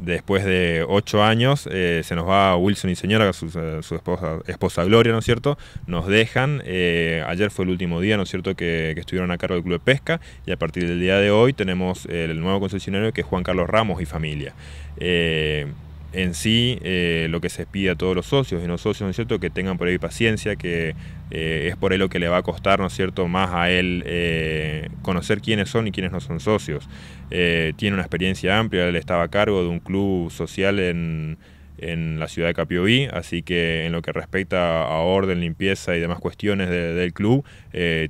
después de ocho años, eh, se nos va Wilson y señora, su, esposa, esposa, Gloria, ¿no es cierto? Nos dejan, eh, ayer fue el último día, ¿no es cierto?, que, estuvieron a cargo del Club de Pesca y a partir del día de hoy tenemos el nuevo concesionario que es Juan Carlos Ramos y familia. Eh, en sí eh, lo que se pide a todos los socios y los socios, es cierto?, que tengan por ahí paciencia, que eh, es por ahí lo que le va a costar, ¿no es cierto?, más a él eh, conocer quiénes son y quiénes no son socios. tiene una experiencia amplia, él estaba a cargo de un club social en, la ciudad de Capioví, así que en lo que respecta a orden, limpieza y demás cuestiones del club,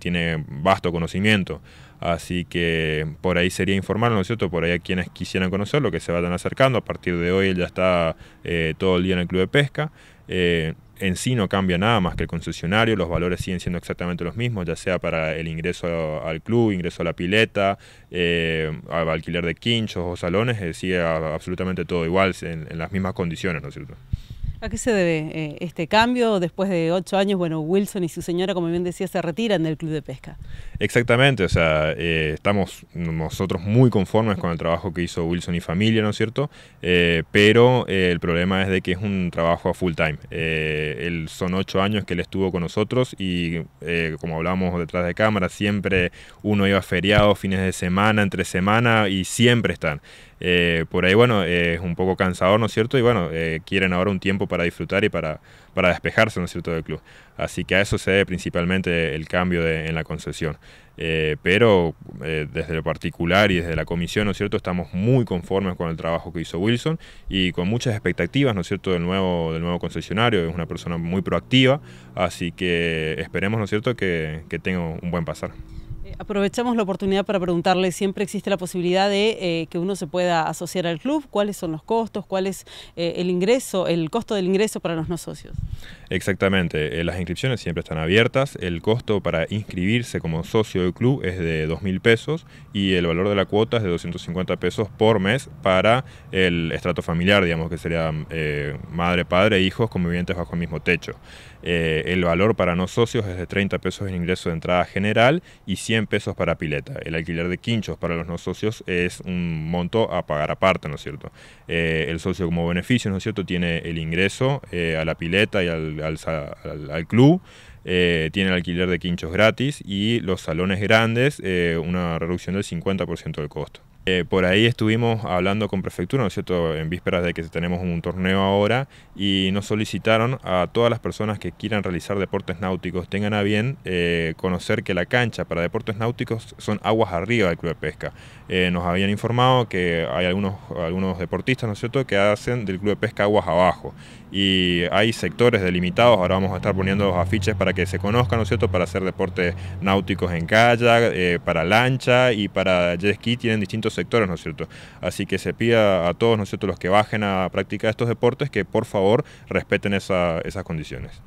tiene vasto conocimiento. Así que por ahí sería informarnos, ¿no es cierto? Por ahí a quienes quisieran conocerlo, que se vayan acercando. A partir de hoy él ya está eh, todo el día en el Club de Pesca. Eh, en sí no cambia nada más que el concesionario, los valores siguen siendo exactamente los mismos, ya sea para el ingreso al club, ingreso a la pileta, eh, al alquiler de quinchos o salones, sigue absolutamente todo igual, en, en las mismas condiciones, ¿no es cierto? ¿A qué se debe eh, este cambio? Después de ocho años, bueno, Wilson y su señora, como bien decía, se retiran del club de pesca. Exactamente, o sea, eh, estamos nosotros muy conformes con el trabajo que hizo Wilson y familia, ¿no es cierto? Eh, pero el problema es de que es un trabajo a full time. Él, son ocho años que él estuvo con nosotros y como hablábamos detrás de cámara, siempre uno iba feriado, fines de semana, entre semana y siempre están. Eh, por ahí, bueno, es un poco cansador, ¿no es cierto? Y bueno, eh, quieren ahora un tiempo para disfrutar y para, para despejarse, ¿no es cierto?, del club. Así que a eso se debe principalmente el cambio en la concesión. Eh, pero desde lo particular y desde la comisión, ¿no es cierto?, estamos muy conformes con el trabajo que hizo Wilson y con muchas expectativas, ¿no es cierto?, del nuevo, del nuevo concesionario. Es una persona muy proactiva, así que esperemos, ¿no es cierto?, que, que tenga un buen pasar. Eh, aprovechamos la oportunidad para preguntarle, siempre existe la posibilidad de eh, que uno se pueda asociar al club, cuáles son los costos, cuál es eh, el ingreso, el costo del ingreso para los no socios. Exactamente, las inscripciones siempre están abiertas, el costo para inscribirse como socio del club es de 2.000 pesos y el valor de la cuota es de 250 pesos por mes para el estrato familiar, digamos que sería madre, padre, e hijos convivientes bajo el mismo techo. el valor para no socios es de 30 pesos en ingreso de entrada general y 100 pesos para pileta. El alquiler de quinchos para los no socios es un monto a pagar aparte, ¿no es cierto? Eh, el socio como beneficio, ¿no es cierto? Tiene el ingreso eh, a la pileta y al, al, club. Eh, tiene el alquiler de quinchos gratis y los salones grandes una reducción del 50% del costo. Eh, por ahí estuvimos hablando con prefectura, ¿no es cierto?, en vísperas de que tenemos un torneo ahora y nos solicitaron a todas las personas que quieran realizar deportes náuticos tengan a bien eh, conocer que la cancha para deportes náuticos son aguas arriba del club de pesca. Eh, nos habían informado que hay algunos, algunos deportistas, ¿no es cierto?, que hacen del club de pesca aguas abajo y hay sectores delimitados, ahora vamos a estar poniendo los afiches para que se conozcan, ¿no es cierto?, para hacer deportes náuticos en kayak, para lancha y para jet ski, tienen distintos sectores, ¿no es cierto? Así que se pide a todos, ¿no es cierto?, los que bajen a practicar estos deportes que por favor respeten esas condiciones.